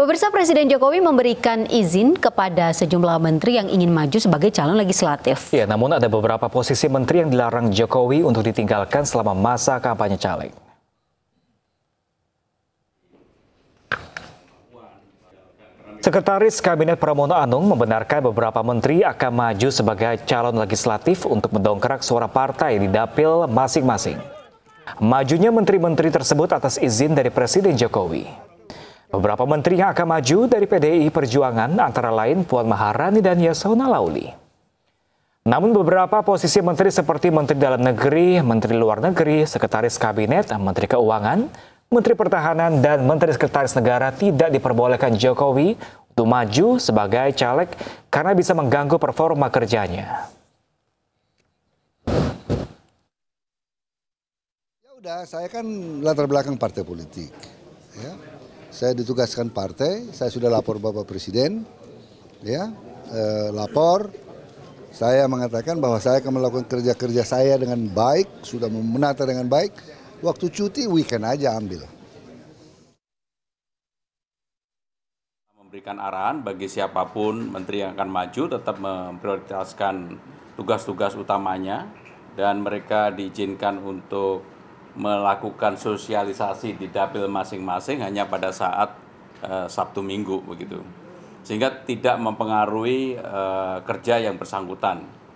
Pemirsa Presiden Jokowi memberikan izin kepada sejumlah menteri yang ingin maju sebagai calon legislatif. Ya, namun ada beberapa posisi menteri yang dilarang Jokowi untuk ditinggalkan selama masa kampanye caleg. Sekretaris Kabinet Pramono Anung membenarkan beberapa menteri akan maju sebagai calon legislatif untuk mendongkrak suara partai di dapil masing-masing. Majunya menteri-menteri tersebut atas izin dari Presiden Jokowi. Beberapa menteri yang akan maju dari PDI Perjuangan antara lain Puan Maharani dan Yasona Lauli. Namun beberapa posisi menteri seperti Menteri Dalam Negeri, Menteri Luar Negeri, Sekretaris Kabinet, Menteri Keuangan, Menteri Pertahanan, dan Menteri Sekretaris Negara tidak diperbolehkan Jokowi untuk maju sebagai caleg karena bisa mengganggu performa kerjanya. Ya udah, saya kan latar belakang partai politik. Ya saya ditugaskan partai, saya sudah lapor Bapak Presiden, ya, eh, lapor. Saya mengatakan bahwa saya akan melakukan kerja-kerja saya dengan baik, sudah menata dengan baik. Waktu cuti weekend aja ambil. Memberikan arahan bagi siapapun menteri yang akan maju tetap memprioritaskan tugas-tugas utamanya dan mereka diizinkan untuk melakukan sosialisasi di dapil masing-masing hanya pada saat uh, Sabtu Minggu begitu. Sehingga tidak mempengaruhi uh, kerja yang bersangkutan.